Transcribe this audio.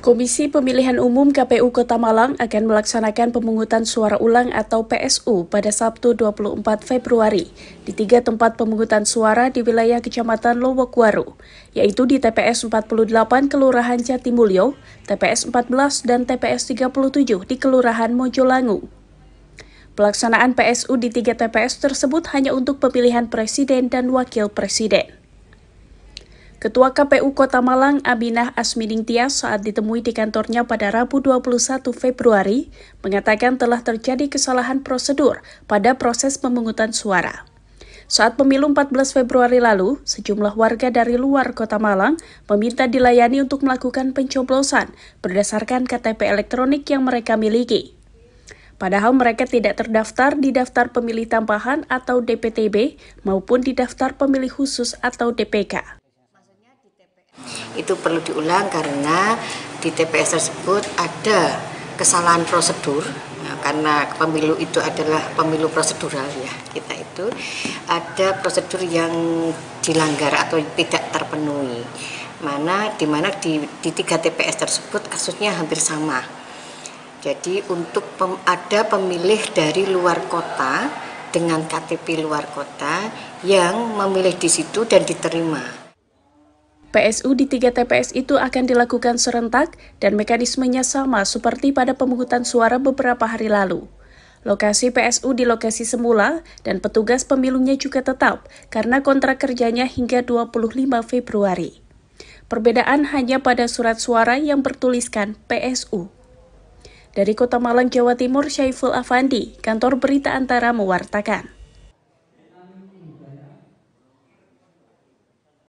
Komisi Pemilihan Umum KPU Kota Malang akan melaksanakan pemungutan suara ulang atau PSU pada Sabtu 24 Februari di tiga tempat pemungutan suara di wilayah Kecamatan Lowokwaru, yaitu di TPS 48 Kelurahan Jatimulyo, TPS 14 dan TPS 37 di Kelurahan Mojolangu. Pelaksanaan PSU di tiga TPS tersebut hanya untuk pemilihan presiden dan wakil presiden. Ketua KPU Kota Malang Abinah Asmining Tias saat ditemui di kantornya pada Rabu 21 Februari mengatakan telah terjadi kesalahan prosedur pada proses pemungutan suara. Saat pemilu 14 Februari lalu, sejumlah warga dari luar kota Malang meminta dilayani untuk melakukan pencoblosan berdasarkan KTP elektronik yang mereka miliki. Padahal mereka tidak terdaftar di daftar pemilih tambahan atau DPTB maupun di daftar pemilih khusus atau DPK itu perlu diulang karena di TPS tersebut ada kesalahan prosedur nah, karena pemilu itu adalah pemilu prosedural ya kita itu ada prosedur yang dilanggar atau tidak terpenuhi mana dimana di, di tiga TPS tersebut kasusnya hampir sama jadi untuk pem, ada pemilih dari luar kota dengan KTP luar kota yang memilih di situ dan diterima PSU di tiga TPS itu akan dilakukan serentak dan mekanismenya sama seperti pada pemungutan suara beberapa hari lalu. Lokasi PSU di lokasi semula dan petugas pemilunya juga tetap karena kontrak kerjanya hingga 25 Februari. Perbedaan hanya pada surat suara yang bertuliskan PSU. Dari Kota Malang, Jawa Timur, Syaiful Afandi, kantor berita antara mewartakan.